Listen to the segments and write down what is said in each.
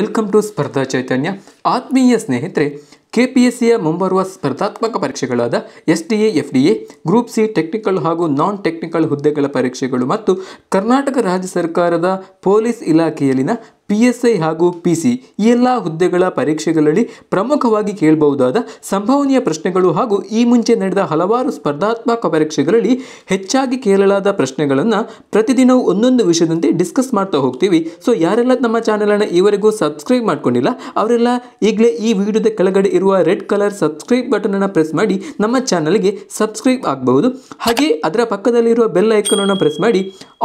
welcome to ಸ್ಪರ್ಧಾ ಚೈತನ್ಯ ಆತ್ಮೀಯ ಸ್ನೇಹಿತರೆ ಕೆ ಪಿ ಎಸ್ ಸಿಯ ಮುಂಬರುವ ಸ್ಪರ್ಧಾತ್ಮಕ ಪರೀಕ್ಷೆಗಳಾದ S D A F D A group C technical ಹಾಗೂ ನಾನ್ ಟೆಕ್ನಿಕಲ್ ಹುದ್ದೆಗಳ ಪರೀಕ್ಷೆಗಳು ಮತ್ತು ಕರ್ನಾಟಕ ರಾಜ್ಯ ಸರ್ಕಾರದ ಪೊಲೀಸ್ ಇಲಾಖೆಯಲ್ಲಿನ ಪಿ ಎಸ್ ಐ ಹಾಗೂ ಪಿ ಸಿ ಈ ಎಲ್ಲ ಹುದ್ದೆಗಳ ಪರೀಕ್ಷೆಗಳಲ್ಲಿ ಪ್ರಮುಖವಾಗಿ ಕೇಳಬಹುದಾದ ಸಂಭವನೀಯ ಪ್ರಶ್ನೆಗಳು ಹಾಗೂ ಈ ಮುಂಚೆ ನಡೆದ ಹಲವಾರು ಸ್ಪರ್ಧಾತ್ಮಕ ಪರೀಕ್ಷೆಗಳಲ್ಲಿ ಹೆಚ್ಚಾಗಿ ಕೇಳಲಾದ ಪ್ರಶ್ನೆಗಳನ್ನು ಪ್ರತಿದಿನವೂ ಒಂದೊಂದು ವಿಷಯದಂತೆ ಡಿಸ್ಕಸ್ ಮಾಡ್ತಾ ಹೋಗ್ತೀವಿ ಸೊ ಯಾರೆಲ್ಲ ನಮ್ಮ ಚಾನಲನ್ನು ಈವರೆಗೂ ಸಬ್ಸ್ಕ್ರೈಬ್ ಮಾಡ್ಕೊಂಡಿಲ್ಲ ಅವರೆಲ್ಲ ಈಗಲೇ ಈ ವಿಡಿಯೋದ ಕೆಳಗಡೆ ಇರುವ ರೆಡ್ ಕಲರ್ ಸಬ್ಸ್ಕ್ರೈಬ್ ಬಟನನ್ನು ಪ್ರೆಸ್ ಮಾಡಿ ನಮ್ಮ ಚಾನಲ್ಗೆ ಸಬ್ಸ್ಕ್ರೈಬ್ ಆಗಬಹುದು ಹಾಗೆ ಅದರ ಪಕ್ಕದಲ್ಲಿರುವ ಬೆಲ್ ಐಕನನ್ನು ಪ್ರೆಸ್ ಮಾಡಿ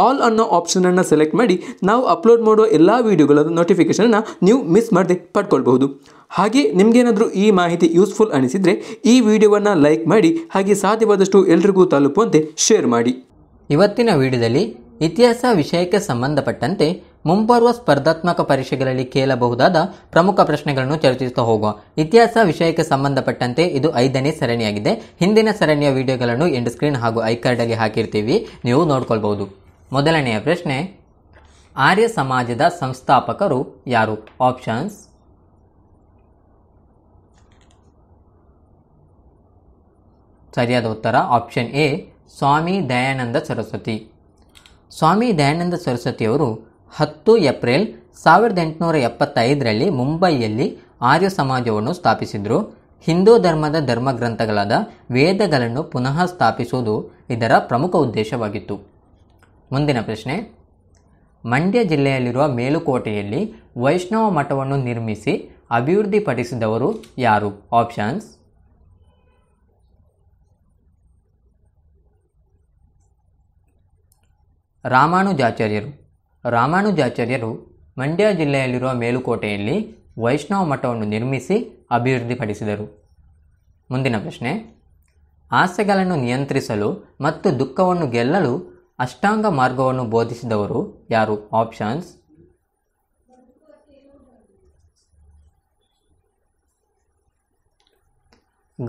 ಆಲ್ ಅನ್ನೋ ಆಪ್ಷನನ್ನು ಸೆಲೆಕ್ಟ್ ಮಾಡಿ ನಾವು ಅಪ್ಲೋಡ್ ಮಾಡುವ ಎಲ್ಲ ವಿಡಿಯೋಗಳು ನೋಟಿಫಿಕೇಶನ್ ನೋಟಿಫಿಕೇಷನನ್ನು ನೀವು ಮಿಸ್ ಮಾಡದೆ ಪಡ್ಕೊಳ್ಬಹುದು ಹಾಗೆ ನಿಮಗೇನಾದರೂ ಈ ಮಾಹಿತಿ ಯೂಸ್ಫುಲ್ ಅನಿಸಿದರೆ ಈ ವಿಡಿಯೋವನ್ನು ಲೈಕ್ ಮಾಡಿ ಹಾಗೆ ಸಾಧ್ಯವಾದಷ್ಟು ಎಲ್ರಿಗೂ ತಲುಪುವಂತೆ ಶೇರ್ ಮಾಡಿ ಇವತ್ತಿನ ವಿಡಿಯೋದಲ್ಲಿ ಇತಿಹಾಸ ವಿಷಯಕ್ಕೆ ಸಂಬಂಧಪಟ್ಟಂತೆ ಮುಂಬರುವ ಸ್ಪರ್ಧಾತ್ಮಕ ಪರೀಕ್ಷೆಗಳಲ್ಲಿ ಕೇಳಬಹುದಾದ ಪ್ರಮುಖ ಪ್ರಶ್ನೆಗಳನ್ನು ಚರ್ಚಿಸುತ್ತಾ ಹೋಗುವ ಇತಿಹಾಸ ವಿಷಯಕ್ಕೆ ಸಂಬಂಧಪಟ್ಟಂತೆ ಇದು ಐದನೇ ಸರಣಿಯಾಗಿದೆ ಹಿಂದಿನ ಸರಣಿಯ ವಿಡಿಯೋಗಳನ್ನು ಎಂಡ್ ಸ್ಕ್ರೀನ್ ಹಾಗೂ ಐ ಕಾರ್ಡಲ್ಲಿ ಹಾಕಿರ್ತೀವಿ ನೀವು ನೋಡ್ಕೊಳ್ಬಹುದು ಮೊದಲನೆಯ ಪ್ರಶ್ನೆ ಆರ್ಯ ಸಮಾಜದ ಸಂಸ್ಥಾಪಕರು ಯಾರು ಆಪ್ಷನ್ಸ್ ಸರಿಯಾದ ಉತ್ತರ ಆಪ್ಷನ್ ಎ ಸ್ವಾಮಿ ದಯಾನಂದ ಸರಸ್ವತಿ ಸ್ವಾಮಿ ದಯಾನಂದ ಸರಸ್ವತಿಯವರು ಹತ್ತು ಏಪ್ರಿಲ್ ಸಾವಿರದ ಎಂಟುನೂರ ಎಪ್ಪತ್ತೈದರಲ್ಲಿ ಮುಂಬೈಯಲ್ಲಿ ಆರ್ಯ ಸಮಾಜವನ್ನು ಸ್ಥಾಪಿಸಿದರು ಹಿಂದೂ ಧರ್ಮದ ಧರ್ಮಗ್ರಂಥಗಳಾದ ವೇದಗಳನ್ನು ಪುನಃ ಸ್ಥಾಪಿಸುವುದು ಇದರ ಪ್ರಮುಖ ಉದ್ದೇಶವಾಗಿತ್ತು ಮುಂದಿನ ಪ್ರಶ್ನೆ ಮಂಡ್ಯ ಜಿಲ್ಲೆಯಲ್ಲಿರುವ ಮೇಲುಕೋಟೆಯಲ್ಲಿ ವೈಷ್ಣವ ಮಠವನ್ನು ನಿರ್ಮಿಸಿ ಅಭಿವೃದ್ಧಿಪಡಿಸಿದವರು ಯಾರು ಆಪ್ಷನ್ಸ್ ರಾಮಾನುಜಾಚಾರ್ಯರು ರಾಮಾನುಜಾಚಾರ್ಯರು ಮಂಡ್ಯ ಜಿಲ್ಲೆಯಲ್ಲಿರುವ ಮೇಲುಕೋಟೆಯಲ್ಲಿ ವೈಷ್ಣವ ಮಠವನ್ನು ನಿರ್ಮಿಸಿ ಅಭಿವೃದ್ಧಿಪಡಿಸಿದರು ಮುಂದಿನ ಪ್ರಶ್ನೆ ಆಸೆಗಳನ್ನು ನಿಯಂತ್ರಿಸಲು ಮತ್ತು ದುಃಖವನ್ನು ಗೆಲ್ಲಲು ಅಷ್ಟಾಂಗ ಮಾರ್ಗವನ್ನು ಬೋಧಿಸಿದವರು ಯಾರು ಆಪ್ಷನ್ಸ್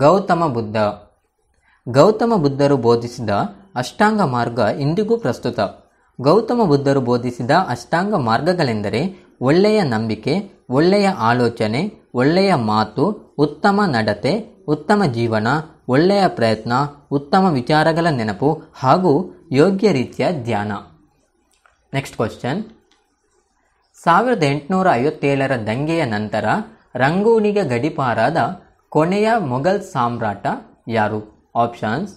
ಗೌತಮ ಬುದ್ಧ ಗೌತಮ ಬುದ್ಧರು ಬೋಧಿಸಿದ ಅಷ್ಟಾಂಗ ಮಾರ್ಗ ಇಂದಿಗೂ ಪ್ರಸ್ತುತ ಗೌತಮ ಬುದ್ಧರು ಬೋಧಿಸಿದ ಅಷ್ಟಾಂಗ ಮಾರ್ಗಗಳೆಂದರೆ ಒಳ್ಳೆಯ ನಂಬಿಕೆ ಒಳ್ಳೆಯ ಆಲೋಚನೆ ಒಳ್ಳೆಯ ಮಾತು ಉತ್ತಮ ನಡತೆ ಉತ್ತಮ ಜೀವನ ಒಳ್ಳೆಯ ಪ್ರಯತ್ನ ಉತ್ತಮ ವಿಚಾರಗಳ ನೆನಪು ಹಾಗೂ ಯೋಗ್ಯ ರೀತಿಯ ಧ್ಯಾನ ನೆಕ್ಸ್ಟ್ ಕ್ವಶನ್ ಸಾವಿರದ ಎಂಟುನೂರ ಐವತ್ತೇಳರ ದಂಗೆಯ ನಂತರ ರಂಗೂನಿಗೆ ಗಡಿಪಾರಾದ ಕೊನೆಯ ಮೊಘಲ್ ಸಾಮ್ರಾಟ ಯಾರು ಆಪ್ಷನ್ಸ್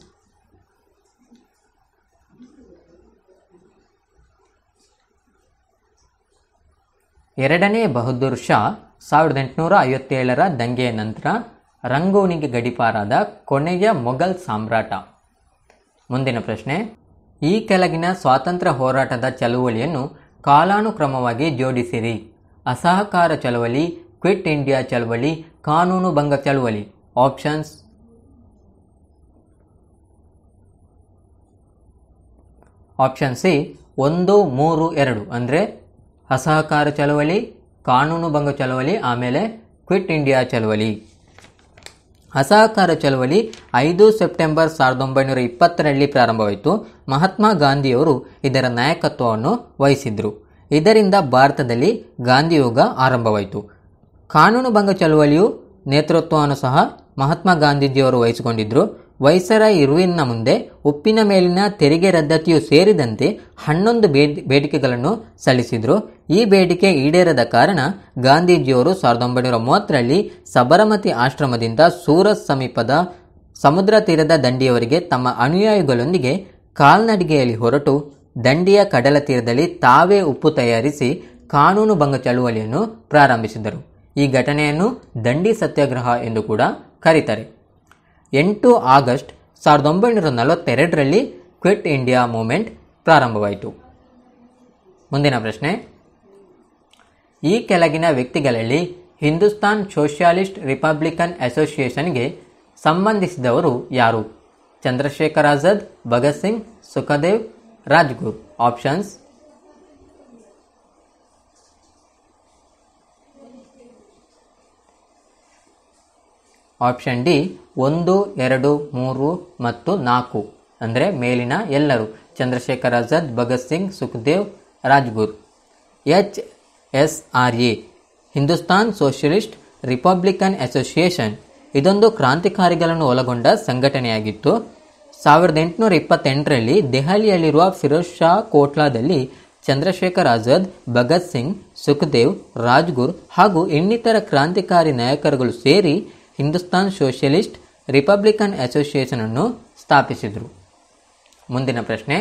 ಎರಡನೇ ಬಹದ್ದೂರ್ ಶಾ ಸಾವಿರದ ಎಂಟುನೂರ ಐವತ್ತೇಳರ ದಂಗೆಯ ನಂತರ ರಂಗೋನಿಗೆ ಗಡಿಪಾರಾದ ಕೊನೆಯ ಮೊಘಲ್ ಸಾಮ್ರಾಟ ಮುಂದಿನ ಪ್ರಶ್ನೆ ಈ ಕೆಳಗಿನ ಸ್ವಾತಂತ್ರ್ಯ ಹೋರಾಟದ ಚಳುವಳಿಯನ್ನು ಕಾಲಾನುಕ್ರಮವಾಗಿ ಜೋಡಿಸಿರಿ ಅಸಹಕಾರ ಚಳುವಳಿ ಕ್ವಿಟ್ ಇಂಡಿಯಾ ಚಳುವಳಿ ಕಾನೂನು ಭಂಗ ಚಳುವಳಿ ಆಪ್ಷನ್ಸ್ ಆಪ್ಷನ್ ಸಿ ಒಂದು ಮೂರು ಎರಡು ಅಂದರೆ ಅಸಹಕಾರ ಚಳುವಳಿ ಕಾನೂನು ಭಂಗ ಚಳುವಳಿ ಆಮೇಲೆ ಕ್ವಿಟ್ ಇಂಡಿಯಾ ಚಳುವಳಿ ಅಸಹಕಾರ ಚಳವಳಿ ಐದು ಸೆಪ್ಟೆಂಬರ್ ಸಾವಿರದ ಒಂಬೈನೂರ ಇಪ್ಪತ್ತರಲ್ಲಿ ಪ್ರಾರಂಭವಾಯಿತು ಮಹಾತ್ಮ ಗಾಂಧಿಯವರು ಇದರ ನಾಯಕತ್ವವನ್ನು ವಹಿಸಿದರು ಇದರಿಂದ ಭಾರತದಲ್ಲಿ ಗಾಂಧಿಯೋಗ ಆರಂಭವಾಯಿತು ಕಾನೂನುಭಂಗ ಚಳವಳಿಯು ನೇತೃತ್ವವನ್ನು ಸಹ ಮಹಾತ್ಮ ಗಾಂಧೀಜಿಯವರು ವಹಿಸಿಕೊಂಡಿದ್ದರು ವೈಸರಾಯ್ ಇರುವಿನ ಮುಂದೆ ಉಪ್ಪಿನ ಮೇಲಿನ ತೆರಿಗೆ ರದ್ದತಿಯು ಸೇರಿದಂತೆ ಹನ್ನೊಂದು ಬೇಡಿಕೆಗಳನ್ನು ಸಲ್ಲಿಸಿದರು ಈ ಬೇಡಿಕೆ ಈಡೇರದ ಕಾರಣ ಗಾಂಧೀಜಿಯವರು ಸಾವಿರದ ಒಂಬೈನೂರ ಮೂವತ್ತರಲ್ಲಿ ಸಬರಮತಿ ಆಶ್ರಮದಿಂದ ಸೂರತ್ ಸಮೀಪದ ಸಮುದ್ರ ತೀರದ ದಂಡಿಯವರಿಗೆ ತಮ್ಮ ಅನುಯಾಯಿಗಳೊಂದಿಗೆ ಕಾಲ್ನಡಿಗೆಯಲ್ಲಿ ಹೊರಟು ದಂಡಿಯ ಕಡಲ ತೀರದಲ್ಲಿ ತಾವೇ ಉಪ್ಪು ತಯಾರಿಸಿ ಕಾನೂನು ಭಂಗ ಚಳುವಳಿಯನ್ನು ಪ್ರಾರಂಭಿಸಿದರು ಈ ಘಟನೆಯನ್ನು ದಂಡಿ ಸತ್ಯಾಗ್ರಹ ಎಂದು ಕೂಡ ಕರೀತಾರೆ ಎಂಟು ಆಗಸ್ಟ್ ಸಾವಿರದ ಒಂಬೈನೂರ ನಲವತ್ತೆರಡರಲ್ಲಿ ಕ್ವಿಟ್ ಇಂಡಿಯಾ ಮೂಮೆಂಟ್ ಪ್ರಾರಂಭವಾಯಿತು ಮುಂದಿನ ಪ್ರಶ್ನೆ ಈ ಕೆಳಗಿನ ವ್ಯಕ್ತಿಗಳಲ್ಲಿ ಹಿಂದೂಸ್ತಾನ್ ಸೋಷಿಯಾಲಿಸ್ಟ್ ರಿಪಬ್ಲಿಕನ್ ಅಸೋಸಿಯೇಷನ್ಗೆ ಸಂಬಂಧಿಸಿದವರು ಯಾರು Chandrashekhar Azad Bhagat Singh Sukhdev Rajguru options option D ಒಂದು ಎರಡು ಮೂರು ಮತ್ತು ನಾಲ್ಕು ಅಂದರೆ ಮೇಲಿನ ಎಲ್ಲರೂ Chandrashekhar Azad Bhagat Singh Sukhdev Rajguru H S R A Hindustan Socialist Republican Association ಇದೊಂದು ಕ್ರಾಂತಿಕಾರಿಗಳನ್ನು ಒಳಗೊಂಡ ಸಂಘಟನೆಯಾಗಿತ್ತು ಸಾವಿರದ ಎಂಟುನೂರ ಇಪ್ಪತ್ತೆಂಟರಲ್ಲಿ ದೆಹಲಿಯಲ್ಲಿರುವ ಫಿರೋಜ್ ಶಾ ಕೋಟ್ಲಾದಲ್ಲಿ ಚಂದ್ರಶೇಖರ್ ಆಜಾದ್ ಭಗತ್ ಸಿಂಗ್ ಸುಖದೇವ್ ರಾಜ್ಗುರ್ ಹಾಗೂ ಇನ್ನಿತರ ಕ್ರಾಂತಿಕಾರಿ ನಾಯಕರುಗಳು ಸೇರಿ ಹಿಂದೂಸ್ತಾನ್ ಸೋಷಿಯಲಿಸ್ಟ್ ರಿಪಬ್ಲಿಕನ್ ಅಸೋಸಿಯೇಷನನ್ನು ಸ್ಥಾಪಿಸಿದರು ಮುಂದಿನ ಪ್ರಶ್ನೆ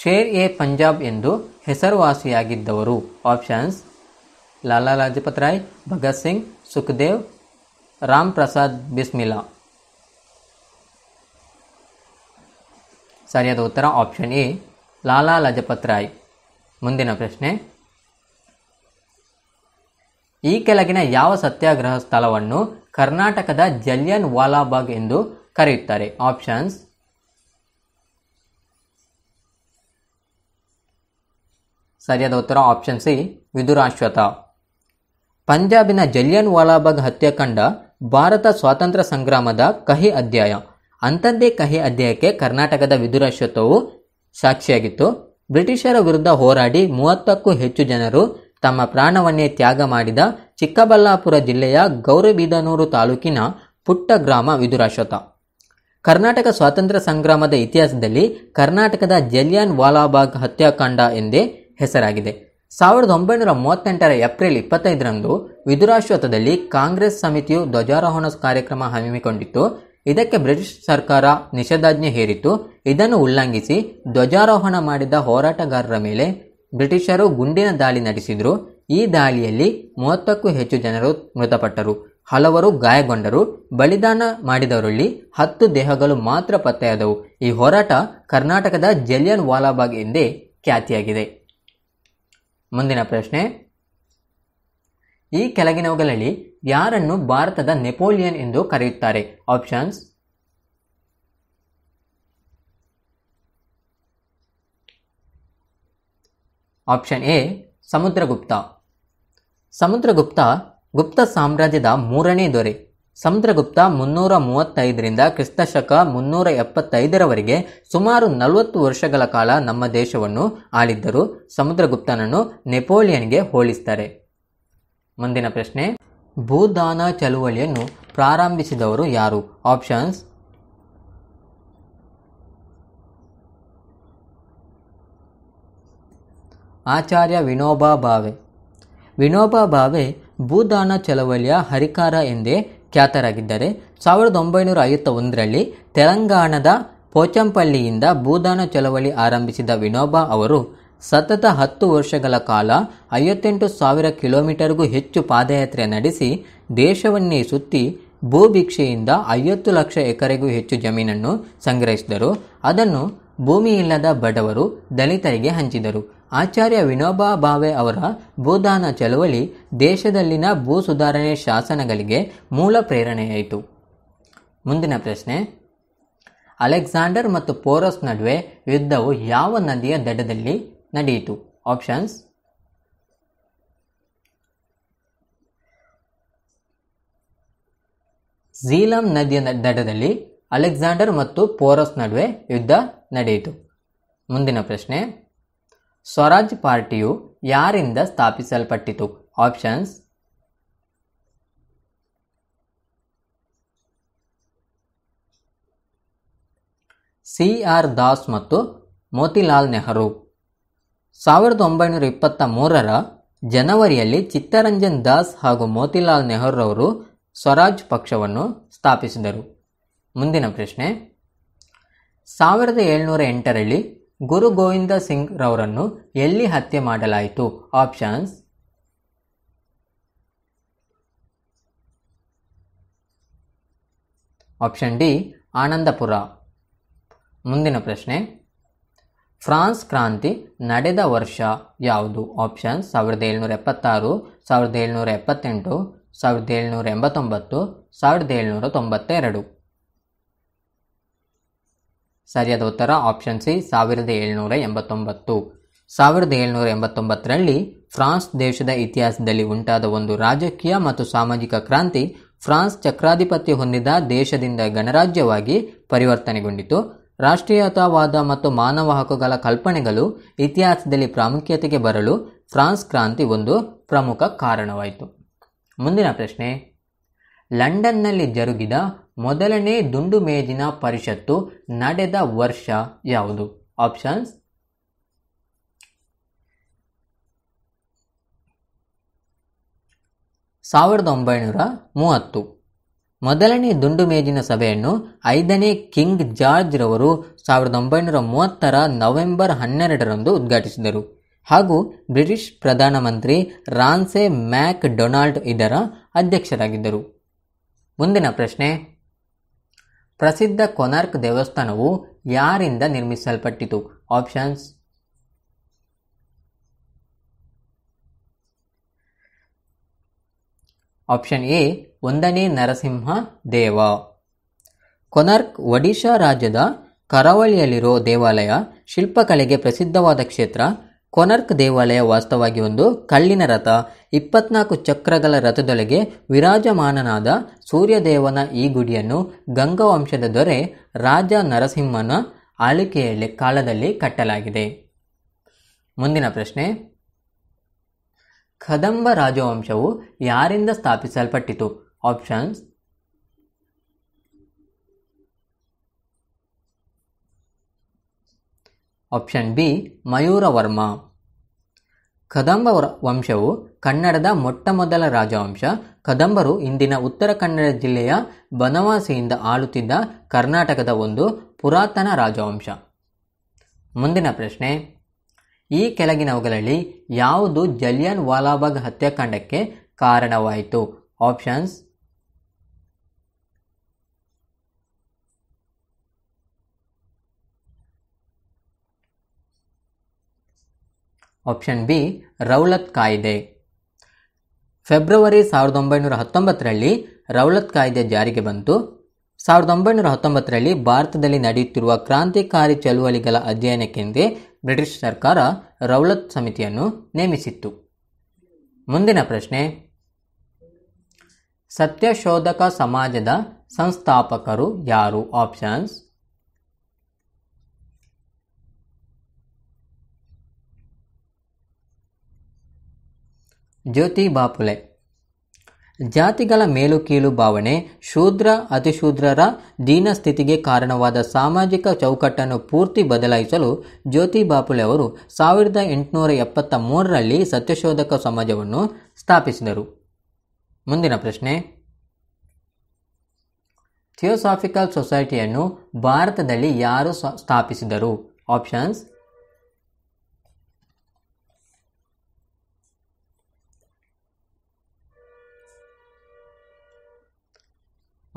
ಶೇರ್ ಎ ಪಂಜಾಬ್ ಎಂದು ಹೆಸರುವಾಸಿಯಾಗಿದ್ದವರು ಆಪ್ಷನ್ಸ್ ಲಾಲಾ ಲಜಪತ್ ರಾಯ್ ಭಗತ್ ಸಿಂಗ್ ಸುಖದೇವ್ ರಾಮ್ ಪ್ರಸಾದ್ ಬಿಸ್ಮಿಲಾ ಸರಿಯಾದ ಉತ್ತರ ಆಪ್ಷನ್ ಎ ಲಾಲಾ ಲಜಪತ್ ರಾಯ್ ಮುಂದಿನ ಪ್ರಶ್ನೆ ಈ ಕೆಳಗಿನ ಯಾವ ಸತ್ಯಾಗ್ರಹ ಸ್ಥಳವನ್ನು ಕರ್ನಾಟಕದ ಜಲಿಯನ್ ವಾಲಾಬಾಗ್ ಎಂದು ಕರೆಯುತ್ತಾರೆ ಆಪ್ಷನ್ಸ್ ಸರಿಯಾದ ಉತ್ತರ ಆಪ್ಷನ್ ಸಿ ವಿದುರಾಶ್ವತ ಪಂಜಾಬಿನ ಜಲಿಯನ್ ವಾಲಾಬಾಗ್ ಹತ್ಯಾಕಾಂಡ ಭಾರತ ಸ್ವಾತಂತ್ರ್ಯ ಸಂಗ್ರಾಮದ ಕಹಿ ಅಧ್ಯಾಯ ಅಂಥದ್ದೇ ಕಹಿ ಅಧ್ಯಾಯಕ್ಕೆ ಕರ್ನಾಟಕದ ವಿದುರಾಶ್ವತವು ಸಾಕ್ಷಿಯಾಗಿತ್ತು ಬ್ರಿಟಿಷರ ವಿರುದ್ಧ ಹೋರಾಡಿ ಮೂವತ್ತಕ್ಕೂ ಹೆಚ್ಚು ಜನರು ತಮ್ಮ ಪ್ರಾಣವನ್ನೇ ತ್ಯಾಗ ಮಾಡಿದ ಚಿಕ್ಕಬಳ್ಳಾಪುರ ಜಿಲ್ಲೆಯ ಗೌರಬಿದನೂರು ತಾಲೂಕಿನ ಪುಟ್ಟ ಗ್ರಾಮ ವಿದುರಾಶ್ವತ ಕರ್ನಾಟಕ ಸ್ವಾತಂತ್ರ್ಯ ಸಂಗ್ರಾಮದ ಇತಿಹಾಸದಲ್ಲಿ ಕರ್ನಾಟಕದ ಜಲಿಯಾನ್ ವಾಲಾಬಾಗ್ ಹತ್ಯಾಕಾಂಡ ಎಂದೇ ಹೆಸರಾಗಿದೆ ಸಾವಿರದ ಒಂಬೈನೂರ ಮೂವತ್ತೆಂಟರ ಏಪ್ರಿಲ್ ಇಪ್ಪತ್ತೈದರಂದು ವಿದುರಾಶ್ವತದಲ್ಲಿ ಕಾಂಗ್ರೆಸ್ ಸಮಿತಿಯು ಧ್ವಜಾರೋಹಣ ಕಾರ್ಯಕ್ರಮ ಹಮ್ಮಿಕೊಂಡಿತ್ತು ಇದಕ್ಕೆ ಬ್ರಿಟಿಷ್ ಸರ್ಕಾರ ನಿಷೇಧಾಜ್ಞೆ ಹೇರಿತ್ತು ಇದನ್ನು ಉಲ್ಲಂಘಿಸಿ ಧ್ವಜಾರೋಹಣ ಮಾಡಿದ ಹೋರಾಟಗಾರರ ಮೇಲೆ ಬ್ರಿಟಿಷರು ಗುಂಡಿನ ದಾಳಿ ನಡೆಸಿದರು ಈ ದಾಳಿಯಲ್ಲಿ ಮೂವತ್ತಕ್ಕೂ ಹೆಚ್ಚು ಜನರು ಮೃತಪಟ್ಟರು ಹಲವರು ಗಾಯಗೊಂಡರು ಬಲಿದಾನ ಮಾಡಿದವರಲ್ಲಿ ಹತ್ತು ದೇಹಗಳು ಮಾತ್ರ ಪತ್ತೆಯಾದವು ಈ ಹೋರಾಟ ಕರ್ನಾಟಕದ ಜಲಿಯನ್ ವಾಲಾಬಾಗ್ ಎಂದೇ ಖ್ಯಾತಿಯಾಗಿದೆ ಮುಂದಿನ ಪ್ರಶ್ನೆ ಈ ಕೆಳಗಿನವುಗಳಲ್ಲಿ ಯಾರನ್ನು ಭಾರತದ ನೆಪೋಲಿಯನ್ ಎಂದು ಕರೆಯುತ್ತಾರೆ options option A Samudragupta Samudragupta Gupta ಸಾಮ್ರಾಜ್ಯದ ಮೂರನೇ ದೊರೆ ಸಮುದ್ರಗುಪ್ತ ಮುನ್ನೂರ ಮೂವತ್ತೈದರಿಂದ ಕ್ರಿಸ್ತಶಕ ಮುನ್ನೂರ ಎಪ್ಪತ್ತೈದರವರೆಗೆ ಸುಮಾರು ನಲವತ್ತು ವರ್ಷಗಳ ಕಾಲ ನಮ್ಮ ದೇಶವನ್ನು ಆಳಿದ್ದರು ಸಮುದ್ರಗುಪ್ತನನ್ನು ನೆಪೋಲಿಯನ್ಗೆ ಹೋಲಿಸ್ತಾರೆ ಮುಂದಿನ ಪ್ರಶ್ನೆ ಭೂದಾನ ಚಳುವಳಿಯನ್ನು ಪ್ರಾರಂಭಿಸಿದವರು ಯಾರು ಆಪ್ಷನ್ಸ್ ಆಚಾರ್ಯ ವಿನೋಬಾ ಭಾವೆ ವಿನೋಬಾ ಭಾವೆ ಭೂದಾನ ಚಳವಳಿಯ ಹರಿಕಾರ ಎಂದೇ ಖ್ಯಾತರಾಗಿದ್ದರೆ ಸಾವಿರದ ಒಂಬೈನೂರ ಐವತ್ತ ಒಂದರಲ್ಲಿ ತೆಲಂಗಾಣದ ಪೋಚಂಪಲ್ಲಿಯಿಂದ ಭೂದಾನ ಚಳವಳಿ ಆರಂಭಿಸಿದ ವಿನೋಬಾ ಅವರು ಸತತ ಹತ್ತು ವರ್ಷಗಳ ಕಾಲ ಐವತ್ತೆಂಟು ಸಾವಿರ ಕಿಲೋಮೀಟರ್ಗೂ ಹೆಚ್ಚು ಪಾದಯಾತ್ರೆ ನಡೆಸಿ ದೇಶವನ್ನೇ ಸುತ್ತಿ ಭೂಭಿಕ್ಷೆಯಿಂದ ಐವತ್ತು ಲಕ್ಷ ಎಕರೆಗೂ ಹೆಚ್ಚು ಜಮೀನನ್ನು ಸಂಗ್ರಹಿಸಿದರು ಅದನ್ನು ಭೂಮಿ ಇಲ್ಲದ ಬಡವರು ದಲಿತರಿಗೆ ಹಂಚಿದರು ಆಚಾರ್ಯ ವಿನೋಬಾ ಭಾವೆ ಅವರ ಭೂದಾನ ಚಳುವಳಿ ದೇಶದಲ್ಲಿನ ಭೂ ಸುಧಾರಣೆ ಶಾಸನಗಳಿಗೆ ಮೂಲ ಪ್ರೇರಣೆಯಾಯಿತು ಮುಂದಿನ ಪ್ರಶ್ನೆ ಅಲೆಕ್ಸಾಂಡರ್ ಮತ್ತು ಪೋರಸ್ ನಡುವೆ ಯುದ್ಧವು ಯಾವ ನದಿಯ ದಡದಲ್ಲಿ ನಡೆಯಿತು ಆಪ್ಷನ್ಸ್ ಝೀಲಂ ನದಿಯ ದಡದಲ್ಲಿ ಅಲೆಕ್ಸಾಂಡರ್ ಮತ್ತು ಪೋರಸ್ ನಡುವೆ ಯುದ್ಧ ನಡೆಯಿತು ಮುಂದಿನ ಪ್ರಶ್ನೆ ಸ್ವರಾಜ್ ಪಾರ್ಟಿಯು ಯಾರಿಂದ ಸ್ಥಾಪಿಸಲ್ಪಟ್ಟಿತು ಆಪ್ಷನ್ಸ್ ಸಿ ಆರ್ ದಾಸ್ ಮತ್ತು ಮೋತಿಲಾಲ್ ನೆಹರು ಸಾವಿರದ ಒಂಬೈನೂರ ಇಪ್ಪತ್ತ ಮೂರರ ಜನವರಿಯಲ್ಲಿ ಚಿತ್ತರಂಜನ್ ದಾಸ್ ಹಾಗೂ ಮೋತಿಲಾಲ್ ನೆಹರು ಅವರು ಸ್ವರಾಜ್ ಪಕ್ಷವನ್ನು ಸ್ಥಾಪಿಸಿದರು ಮುಂದಿನ ಪ್ರಶ್ನೆ ಸಾವಿರದ ಏಳ್ನೂರ ಎಂಟರಲ್ಲಿ ಗುರು ಗೋವಿಂದ ಸಿಂಗ್ ರವರನ್ನು ಎಲ್ಲಿ ಹತ್ಯೆ ಮಾಡಲಾಯಿತು ಆಪ್ಷನ್ಸ್ ಆಪ್ಷನ್ ಡಿ ಆನಂದಪುರ ಮುಂದಿನ ಪ್ರಶ್ನೆ ಫ್ರಾನ್ಸ್ ಕ್ರಾಂತಿ ನಡೆದ ವರ್ಷ ಯಾವುದು ಆಪ್ಷನ್ಸ್ ಸಾವಿರದ ಏಳ್ನೂರ ಎಪ್ಪತ್ತಾರು ಸಾವಿರದ ಏಳ್ನೂರ ಎಪ್ಪತ್ತೆಂಟು ಸಾವಿರದ ಏಳ್ನೂರ ಎಂಬತ್ತೊಂಬತ್ತು ಸಾವಿರದ ಏಳ್ನೂರ ತೊಂಬತ್ತೆರಡು ಸರಿಯಾದ ಉತ್ತರ ಆಪ್ಷನ್ ಸಿ ಸಾವಿರದ ಏಳ್ನೂರ ಎಂಬತ್ತೊಂಬತ್ತು ಸಾವಿರದ ಏಳ್ನೂರ ಎಂಬತ್ತೊಂಬತ್ತರಲ್ಲಿ ಫ್ರಾನ್ಸ್ ದೇಶದ ಇತಿಹಾಸದಲ್ಲಿ ಉಂಟಾದ ಒಂದು ರಾಜಕೀಯ ಮತ್ತು ಸಾಮಾಜಿಕ ಕ್ರಾಂತಿ ಫ್ರಾನ್ಸ್ ಚಕ್ರಾಧಿಪತ್ಯ ಹೊಂದಿದ ದೇಶದಿಂದ ಗಣರಾಜ್ಯವಾಗಿ ಪರಿವರ್ತನೆಗೊಂಡಿತು ರಾಷ್ಟ್ರೀಯತಾವಾದ ಮತ್ತು ಮಾನವ ಹಕ್ಕುಗಳ ಕಲ್ಪನೆಗಳು ಇತಿಹಾಸದಲ್ಲಿ ಪ್ರಾಮುಖ್ಯತೆಗೆ ಬರಲು ಫ್ರಾನ್ಸ್ ಕ್ರಾಂತಿ ಒಂದು ಪ್ರಮುಖ ಕಾರಣವಾಯಿತು ಮುಂದಿನ ಪ್ರಶ್ನೆ ಲಂಡನ್ನಲ್ಲಿ ಜರುಗಿದ ಮೊದಲನೇ ದುಂಡು ಮೇಜಿನ ಪರಿಷತ್ತು ನಡೆದ ವರ್ಷ ಯಾವುದು ಆಪ್ಷನ್ಸ್ ಸಾವಿರದ ಒಂಬೈನೂರ ಮೂವತ್ತು ಮೊದಲನೇ ದುಂಡು ಮೇಜಿನ ಸಭೆಯನ್ನು ಐದನೇ ಕಿಂಗ್ ಜಾರ್ಜ್ ರವರು ಸಾವಿರದ ಒಂಬೈನೂರ ಮೂವತ್ತರ ನವೆಂಬರ್ ಹನ್ನೆರಡರಂದು ಉದ್ಘಾಟಿಸಿದರು ಹಾಗೂ ಬ್ರಿಟಿಷ್ ಪ್ರಧಾನಮಂತ್ರಿ ರಾನ್ಸೆ ಮ್ಯಾಕ್ ಡೊನಾಲ್ಡ್ ಇದರ ಅಧ್ಯಕ್ಷರಾಗಿದ್ದರು ಮುಂದಿನ ಪ್ರಶ್ನೆ ಪ್ರಸಿದ್ಧ ಕೊನಾರ್ಕ್ ದೇವಸ್ಥಾನವು ಯಾರಿಂದ ನಿರ್ಮಿಸಲ್ಪಟ್ಟಿತು ಆಪ್ಷನ್ಸ್ ಆಪ್ಷನ್ ಎ ಒಂದನೇ ನರಸಿಂಹ ದೇವ ಕೊನಾರ್ಕ್ ಒಡಿಶಾ ರಾಜ್ಯದ ಕರಾವಳಿಯಲ್ಲಿರೋ ದೇವಾಲಯ ಶಿಲ್ಪಕಲೆಗೆ ಪ್ರಸಿದ್ಧವಾದ ಕ್ಷೇತ್ರ ಕೊನರ್ಕ್ ದೇವಾಲಯ ವಾಸ್ತವವಾಗಿ ಒಂದು ಕಲ್ಲಿನ ರಥ ಇಪ್ಪತ್ನಾಲ್ಕು ಚಕ್ರಗಳ ರಥದೊಳಗೆ ವಿರಾಜಮಾನನಾದ ಸೂರ್ಯದೇವನ ಈ ಗುಡಿಯನ್ನು ಗಂಗವಂಶದ ದೊರೆ ರಾಜ ನರಸಿಂಹನ ಆಳಿಕೆಯಲ್ಲಿ ಕಾಲದಲ್ಲಿ ಕಟ್ಟಲಾಗಿದೆ ಮುಂದಿನ ಪ್ರಶ್ನೆ ಕದಂಬ ರಾಜವಂಶವು ಯಾರಿಂದ ಸ್ಥಾಪಿಸಲ್ಪಟ್ಟಿತು options option B Mayuravarma Kadamba ವಂಶವು ಕನ್ನಡದ ಮೊಟ್ಟಮೊದಲ ರಾಜವಂಶ ಕದಂಬರು ಇಂದಿನ ಉತ್ತರ ಕನ್ನಡ ಜಿಲ್ಲೆಯ ಬನವಾಸಿಯಿಂದ ಆಳುತ್ತಿದ್ದ ಕರ್ನಾಟಕದ ಒಂದು ಪುರಾತನ ರಾಜವಂಶ ಮುಂದಿನ ಪ್ರಶ್ನೆ ಈ ಕೆಳಗಿನವುಗಳಲ್ಲಿ ಯಾವುದು ಜಲಿಯನ್ ವಾಲಾಬಾಗ್ ಹತ್ಯಾಕಾಂಡಕ್ಕೆ ಕಾರಣವಾಯಿತು ಆಪ್ಷನ್ಸ್ ಆಪ್ಷನ್ ಬಿ ರೌಲತ್ ಕಾಯ್ದೆ ಫೆಬ್ರವರಿ ಸಾವಿರದ ಒಂಬೈನೂರ ಹತ್ತೊಂಬತ್ತರಲ್ಲಿ ರೌಲತ್ ಕಾಯ್ದೆ ಜಾರಿಗೆ ಬಂತು ಸಾವಿರದ ಒಂಬೈನೂರ ಹತ್ತೊಂಬತ್ತರಲ್ಲಿ ಭಾರತದಲ್ಲಿ ನಡೆಯುತ್ತಿರುವ ಕ್ರಾಂತಿಕಾರಿ ಚಳುವಳಿಗಳ ಅಧ್ಯಯನಕ್ಕೆಂದೇ ಬ್ರಿಟಿಷ್ ಸರ್ಕಾರ ರೌಲತ್ ಸಮಿತಿಯನ್ನು ನೇಮಿಸಿತ್ತು ಮುಂದಿನ ಪ್ರಶ್ನೆ ಸತ್ಯಶೋಧಕ ಸಮಾಜದ ಸಂಸ್ಥಾಪಕರು ಯಾರು ಆಪ್ಷನ್ಸ್ ಜ್ಯೋತಿ ಬಾಪುಲೆ ಜಾತಿಗಳ ಮೇಲು ಕೀಳು ಭಾವನೆ ಶೂದ್ರ ಅತಿಶೂದ್ರರ ಸ್ಥಿತಿಗೆ ಕಾರಣವಾದ ಸಾಮಾಜಿಕ ಚೌಕಟ್ಟನ್ನು ಪೂರ್ತಿ ಬದಲಾಯಿಸಲು ಜ್ಯೋತಿ ಬಾಪುಲೆ ಅವರು ಸಾವಿರದ ಎಂಟುನೂರ ಎಪ್ಪತ್ತ ಮೂರರಲ್ಲಿ ಸತ್ಯಶೋಧಕ ಸಮಾಜವನ್ನು ಸ್ಥಾಪಿಸಿದರು ಮುಂದಿನ ಪ್ರಶ್ನೆ ಥಿಯೋಸಾಫಿಕಲ್ ಸೊಸೈಟಿಯನ್ನು ಭಾರತದಲ್ಲಿ ಯಾರು ಸ್ಥಾಪಿಸಿದರು options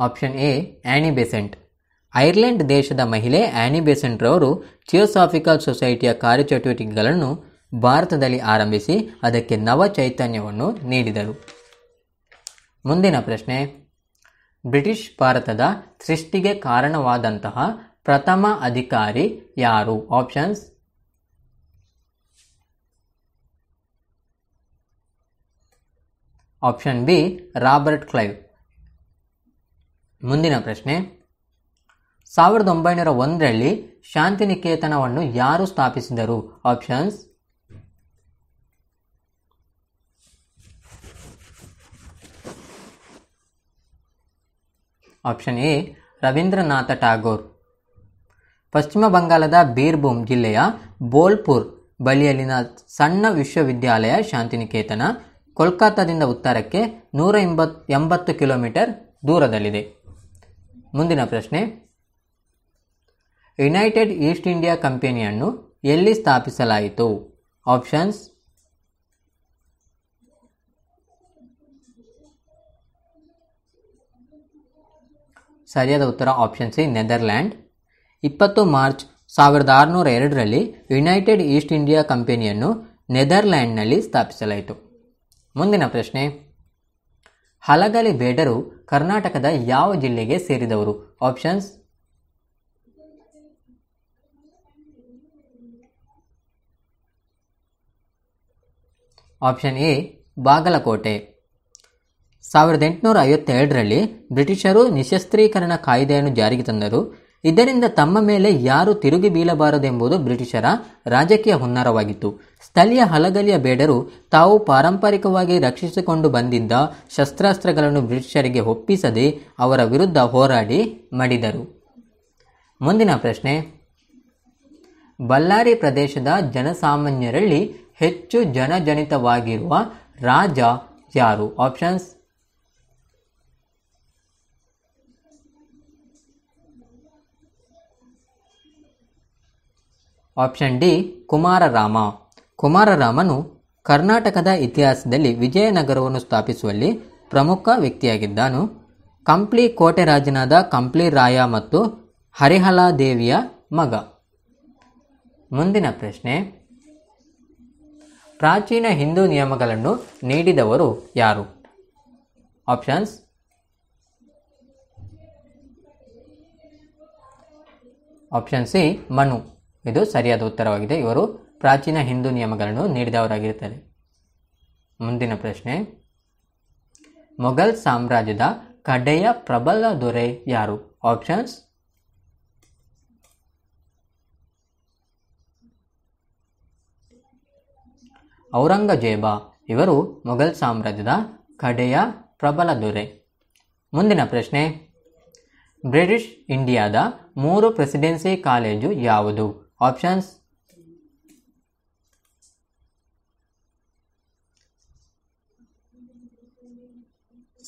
option A Annie Ireland ದೇಶದ ಮಹಿಳೆ ಆ್ಯನಿ ರವರು ಥಿಯೋಸಾಫಿಕಲ್ ಸೊಸೈಟಿಯ ಕಾರ್ಯಚಟುವಟಿಕೆಗಳನ್ನು ಭಾರತದಲ್ಲಿ ಆರಂಭಿಸಿ ಅದಕ್ಕೆ ನವ ಚೈತನ್ಯವನ್ನು ನೀಡಿದರು ಮುಂದಿನ ಪ್ರಶ್ನೆ ಬ್ರಿಟಿಷ್ ಭಾರತದ ಸೃಷ್ಟಿಗೆ ಕಾರಣವಾದಂತಹ ಪ್ರಥಮ ಅಧಿಕಾರಿ ಯಾರು options option B Robert Clive ಮುಂದಿನ ಪ್ರಶ್ನೆ ಸಾವಿರದ ಒಂಬೈನೂರ ಒಂದರಲ್ಲಿ ಶಾಂತಿನಿಕೇತನವನ್ನು ಯಾರು ಸ್ಥಾಪಿಸಿದರು options option A Rabindranath Tagore ಪಶ್ಚಿಮ ಬಂಗಾಳದ ಬೀರ್ಭೂಮ್ ಜಿಲ್ಲೆಯ ಬೋಲ್ಪುರ್ ಬಳಿಯಲ್ಲಿನ ಸಣ್ಣ ವಿಶ್ವವಿದ್ಯಾಲಯ ಶಾಂತಿನಿಕೇತನ ಕೋಲ್ಕತ್ತಾದಿಂದ ಉತ್ತರಕ್ಕೆ ನೂರ ಎಂಬತ್ ಎಂಬತ್ತು ಕಿಲೋಮೀಟರ್ ದೂರದಲ್ಲಿದೆ ಮುಂದಿನ ಪ್ರಶ್ನೆ ಯುನೈಟೆಡ್ ಈಸ್ಟ್ ಇಂಡಿಯಾ ಕಂಪನಿಯನ್ನು ಎಲ್ಲಿ ಸ್ಥಾಪಿಸಲಾಯಿತು ಆಪ್ಷನ್ಸ್ ಸರಿಯಾದ ಉತ್ತರ ಆಪ್ಷನ್ ಸಿ ನೆದರ್ಲ್ಯಾಂಡ್ ಇಪ್ಪತ್ತು ಮಾರ್ಚ್ ಸಾವಿರದ ಆರುನೂರ ಎರಡರಲ್ಲಿ ಯುನೈಟೆಡ್ ಈಸ್ಟ್ ಇಂಡಿಯಾ ಕಂಪನಿಯನ್ನು ನೆದರ್ಲ್ಯಾಂಡ್ನಲ್ಲಿ ಸ್ಥಾಪಿಸಲಾಯಿತು ಮುಂದಿನ ಪ್ರಶ್ನೆ ಹಲಗಲಿ ಬೇಡರು ಕರ್ನಾಟಕದ ಯಾವ ಜಿಲ್ಲೆಗೆ ಸೇರಿದವರು ಆಪ್ಷನ್ಸ್ ಆಪ್ಷನ್ ಎ ಬಾಗಲಕೋಟೆ ಸಾವಿರದ ಎಂಟುನೂರ ಐವತ್ತೆರಡರಲ್ಲಿ ಬ್ರಿಟಿಷರು ನಿಶಸ್ತ್ರೀಕರಣ ಕಾಯ್ದೆಯನ್ನು ಜಾರಿಗೆ ತಂದರು ಇದರಿಂದ ತಮ್ಮ ಮೇಲೆ ಯಾರು ತಿರುಗಿ ಬೀಳಬಾರದೆಂಬುದು ಬ್ರಿಟಿಷರ ರಾಜಕೀಯ ಹುನ್ನಾರವಾಗಿತ್ತು ಸ್ಥಳೀಯ ಹಲಗಲಿಯ ಬೇಡರು ತಾವು ಪಾರಂಪರಿಕವಾಗಿ ರಕ್ಷಿಸಿಕೊಂಡು ಬಂದಿದ್ದ ಶಸ್ತ್ರಾಸ್ತ್ರಗಳನ್ನು ಬ್ರಿಟಿಷರಿಗೆ ಒಪ್ಪಿಸದೆ ಅವರ ವಿರುದ್ಧ ಹೋರಾಡಿ ಮಾಡಿದರು ಮುಂದಿನ ಪ್ರಶ್ನೆ ಬಳ್ಳಾರಿ ಪ್ರದೇಶದ ಜನಸಾಮಾನ್ಯರಲ್ಲಿ ಹೆಚ್ಚು ಜನಜನಿತವಾಗಿರುವ ರಾಜ ಯಾರು ಆಪ್ಷನ್ಸ್ ಆಪ್ಷನ್ ಡಿ ಕುಮಾರರಾಮ ಕುಮಾರರಾಮನು ಕರ್ನಾಟಕದ ಇತಿಹಾಸದಲ್ಲಿ ವಿಜಯನಗರವನ್ನು ಸ್ಥಾಪಿಸುವಲ್ಲಿ ಪ್ರಮುಖ ವ್ಯಕ್ತಿಯಾಗಿದ್ದಾನು ಕಂಪ್ಲಿ ಕೋಟೆ ರಾಜನಾದ ಕಂಪ್ಲಿ ರಾಯ ಮತ್ತು ಹರಿಹಲಾದೇವಿಯ ಮಗ ಮುಂದಿನ ಪ್ರಶ್ನೆ ಪ್ರಾಚೀನ ಹಿಂದೂ ನಿಯಮಗಳನ್ನು ನೀಡಿದವರು ಯಾರು ಆಪ್ಷನ್ಸ್ ಆಪ್ಷನ್ ಸಿ ಮನು ಇದು ಸರಿಯಾದ ಉತ್ತರವಾಗಿದೆ ಇವರು ಪ್ರಾಚೀನ ಹಿಂದೂ ನಿಯಮಗಳನ್ನು ನೀಡಿದವರಾಗಿರ್ತಾರೆ ಮುಂದಿನ ಪ್ರಶ್ನೆ ಮೊಘಲ್ ಸಾಮ್ರಾಜ್ಯದ ಕಡೆಯ ಪ್ರಬಲ ದೊರೆ ಯಾರು ಆಪ್ಷನ್ಸ್ ಔರಂಗಜೇಬ ಇವರು ಮೊಘಲ್ ಸಾಮ್ರಾಜ್ಯದ ಕಡೆಯ ಪ್ರಬಲ ದೊರೆ ಮುಂದಿನ ಪ್ರಶ್ನೆ ಬ್ರಿಟಿಷ್ ಇಂಡಿಯಾದ ಮೂರು ಪ್ರೆಸಿಡೆನ್ಸಿ ಕಾಲೇಜು ಯಾವುದು ಆಪ್ಷನ್ಸ್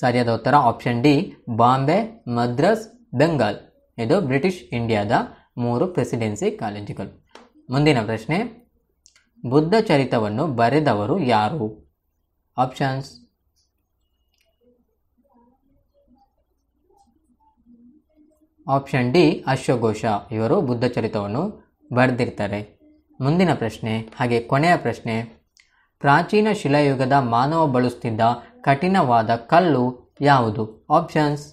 ಸರಿಯಾದ ಉತ್ತರ ಆಪ್ಷನ್ ಡಿ ಬಾಂಬೆ ಮದ್ರಾಸ್ ಬೆಂಗಾಲ್ ಇದು ಬ್ರಿಟಿಷ್ ಇಂಡಿಯಾದ ಮೂರು ಪ್ರೆಸಿಡೆನ್ಸಿ ಕಾಲೇಜುಗಳು ಮುಂದಿನ ಪ್ರಶ್ನೆ ಬುದ್ಧ ಚರಿತವನ್ನು ಬರೆದವರು ಯಾರು ಆಪ್ಷನ್ಸ್ ಆಪ್ಷನ್ ಡಿ ಅಶ್ವಘೋಷ ಇವರು ಬುದ್ಧ ಚರಿತವನ್ನು ಬರೆದಿರ್ತಾರೆ ಮುಂದಿನ ಪ್ರಶ್ನೆ ಹಾಗೆ ಕೊನೆಯ ಪ್ರಶ್ನೆ ಪ್ರಾಚೀನ ಶಿಲಾಯುಗದ ಮಾನವ ಬಳಸುತ್ತಿದ್ದ ಕಠಿಣವಾದ ಕಲ್ಲು ಯಾವುದು ಆಪ್ಷನ್ಸ್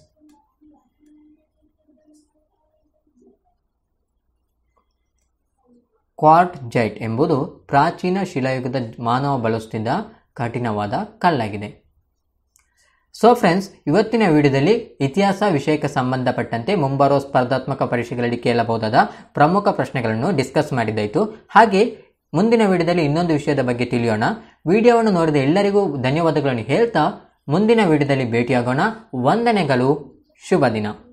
ಕ್ವಾರ್ಟ್ ಜೈಟ್ ಎಂಬುದು ಪ್ರಾಚೀನ ಶಿಲಾಯುಗದ ಮಾನವ ಬಳಸುತ್ತಿದ್ದ ಕಠಿಣವಾದ ಕಲ್ಲಾಗಿದೆ ಸೊ ಫ್ರೆಂಡ್ಸ್ ಇವತ್ತಿನ ವಿಡಿಯೋದಲ್ಲಿ ಇತಿಹಾಸ ವಿಷಯಕ್ಕೆ ಸಂಬಂಧಪಟ್ಟಂತೆ ಮುಂಬರೋ ಸ್ಪರ್ಧಾತ್ಮಕ ಪರೀಕ್ಷೆಗಳಲ್ಲಿ ಕೇಳಬಹುದಾದ ಪ್ರಮುಖ ಪ್ರಶ್ನೆಗಳನ್ನು ಡಿಸ್ಕಸ್ ಮಾಡಿದ್ದಾಯಿತು ಹಾಗೆ ಮುಂದಿನ ವಿಡಿಯೋದಲ್ಲಿ ಇನ್ನೊಂದು ವಿಷಯದ ಬಗ್ಗೆ ತಿಳಿಯೋಣ ವಿಡಿಯೋವನ್ನು ನೋಡಿದ ಎಲ್ಲರಿಗೂ ಧನ್ಯವಾದಗಳನ್ನು ಹೇಳ್ತಾ ಮುಂದಿನ ವಿಡಿಯೋದಲ್ಲಿ ಭೇಟಿಯಾಗೋಣ ವಂದನೆಗಳು ಶುಭ ದಿನ